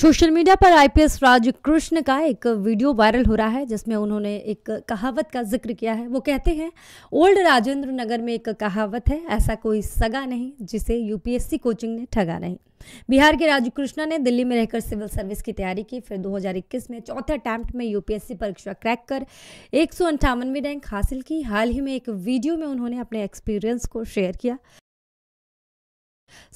social media पर IPS Raj Krishna का एक वीडियो वायरल हो रहा है जिसमें उन्होंने एक कहावत का जिक्र किया है वो कहते हैं ओल्ड राजेंद्र नगर में एक कहावत है ऐसा कोई सगा नहीं जिसे यूपीएससी कोचिंग ने ठगा नहीं बिहार के राजू कृष्णा ने दिल्ली में रहकर सिविल सर्विस की तैयारी की फिर 2021 में चौथे अटैम्प्ट में यूपीएससी परीक्षा क्रैक कर एक रैंक हासिल की हाल ही में एक वीडियो में उन्होंने अपने एक्सपीरियंस को शेयर किया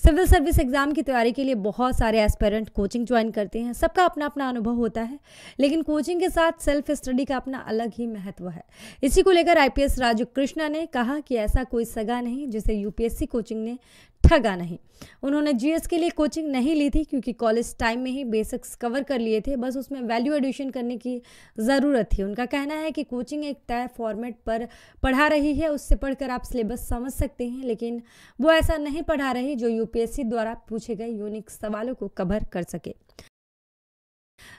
सिविल सर्विस एग्ज़ाम की तैयारी के लिए बहुत सारे एस्पेरेंट कोचिंग ज्वाइन करते हैं सबका अपना अपना अनुभव होता है लेकिन कोचिंग के साथ सेल्फ स्टडी का अपना अलग ही महत्व है इसी को लेकर आईपीएस राजू कृष्णा ने कहा कि ऐसा कोई सगा नहीं जिसे यूपीएससी कोचिंग ने ठगा नहीं उन्होंने जीएस के लिए कोचिंग नहीं ली थी क्योंकि कॉलेज टाइम में ही बेसिक्स कवर कर लिए थे बस उसमें वैल्यू एडिशन करने की ज़रूरत थी उनका कहना है कि कोचिंग एक तय फॉर्मेट पर पढ़ा रही है उससे पढ़कर आप सिलेबस समझ सकते हैं लेकिन वो ऐसा नहीं पढ़ा रही जो यूपीएससी द्वारा पूछे गए यूनिक सवालों को कवर कर सके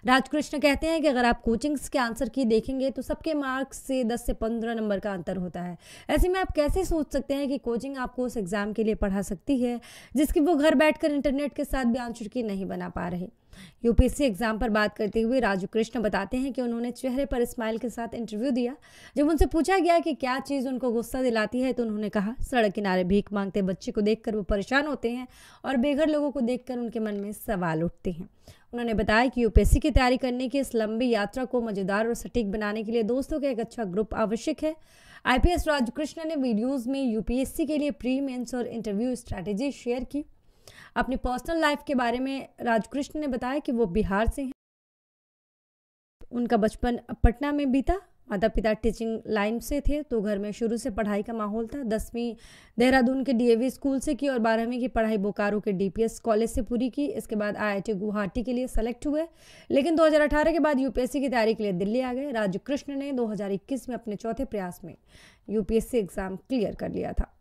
राजकृष्ण कहते हैं कि अगर आप कोचिंग्स के आंसर की देखेंगे तो सबके मार्क्स से दस से पंद्रह नंबर का अंतर होता है ऐसे में आप कैसे सोच सकते हैं कि कोचिंग आपको उस एग्ज़ाम के लिए पढ़ा सकती है जिसकी वो घर बैठकर इंटरनेट के साथ भी आंसर की नहीं बना पा रहे यूपीएससी एग्ज़ाम पर बात करते हुए राजू कृष्ण बताते हैं कि उन्होंने चेहरे पर स्माइल के साथ इंटरव्यू दिया जब उनसे पूछा गया कि क्या चीज़ उनको गुस्सा दिलाती है तो उन्होंने कहा सड़क किनारे भीख मांगते बच्चे को देखकर वो परेशान होते हैं और बेघर लोगों को देखकर उनके मन में सवाल उठते हैं उन्होंने बताया कि यूपीएससी की तैयारी करने की इस लंबी यात्रा को मज़ेदार और सटीक बनाने के लिए दोस्तों का एक अच्छा ग्रुप आवश्यक है आईपीएस राजकृष्ण ने वीडियोस में यूपीएससी के लिए प्री मेंस और इंटरव्यू स्ट्रैटेजी शेयर की अपनी पर्सनल लाइफ के बारे में राजकृष्ण ने बताया कि वो बिहार से हैं उनका बचपन पटना में बीता माता पिता टीचिंग लाइन से थे तो घर में शुरू से पढ़ाई का माहौल था दसवीं देहरादून के डीएवी स्कूल से की और बारहवीं की पढ़ाई बोकारो के डीपीएस कॉलेज से पूरी की इसके बाद आईआईटी गुवाहाटी के लिए सेलेक्ट हुए लेकिन 2018 के बाद यूपीएससी की तैयारी के लिए दिल्ली आ गए राजकृष्ण ने 2021 में अपने चौथे प्रयास में यूपीएससी एग्ज़ाम क्लियर कर लिया था